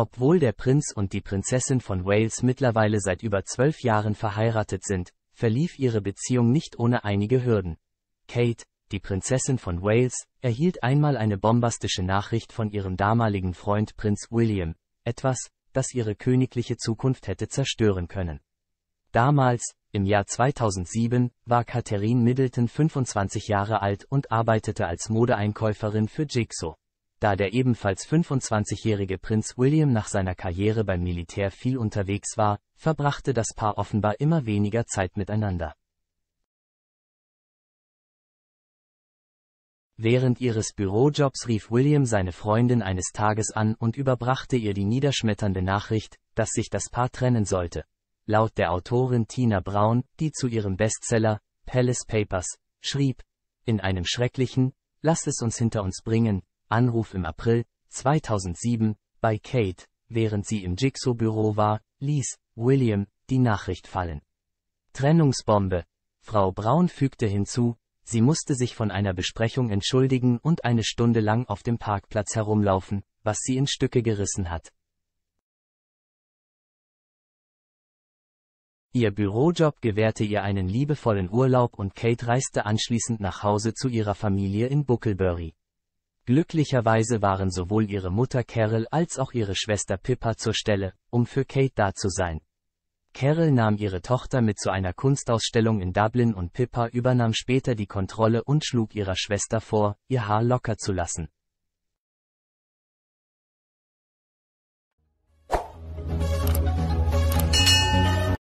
Obwohl der Prinz und die Prinzessin von Wales mittlerweile seit über zwölf Jahren verheiratet sind, verlief ihre Beziehung nicht ohne einige Hürden. Kate, die Prinzessin von Wales, erhielt einmal eine bombastische Nachricht von ihrem damaligen Freund Prinz William, etwas, das ihre königliche Zukunft hätte zerstören können. Damals, im Jahr 2007, war Catherine Middleton 25 Jahre alt und arbeitete als Modeeinkäuferin für Jigsaw da der ebenfalls 25-jährige Prinz William nach seiner Karriere beim Militär viel unterwegs war, verbrachte das Paar offenbar immer weniger Zeit miteinander. Während ihres Bürojobs rief William seine Freundin eines Tages an und überbrachte ihr die niederschmetternde Nachricht, dass sich das Paar trennen sollte. Laut der Autorin Tina Brown, die zu ihrem Bestseller Palace Papers schrieb, in einem schrecklichen, lass es uns hinter uns bringen, Anruf im April 2007 bei Kate, während sie im Jigsaw-Büro war, ließ William die Nachricht fallen. Trennungsbombe. Frau Braun fügte hinzu, sie musste sich von einer Besprechung entschuldigen und eine Stunde lang auf dem Parkplatz herumlaufen, was sie in Stücke gerissen hat. Ihr Bürojob gewährte ihr einen liebevollen Urlaub und Kate reiste anschließend nach Hause zu ihrer Familie in Bucklebury. Glücklicherweise waren sowohl ihre Mutter Carol als auch ihre Schwester Pippa zur Stelle, um für Kate da zu sein. Carol nahm ihre Tochter mit zu einer Kunstausstellung in Dublin und Pippa übernahm später die Kontrolle und schlug ihrer Schwester vor, ihr Haar locker zu lassen.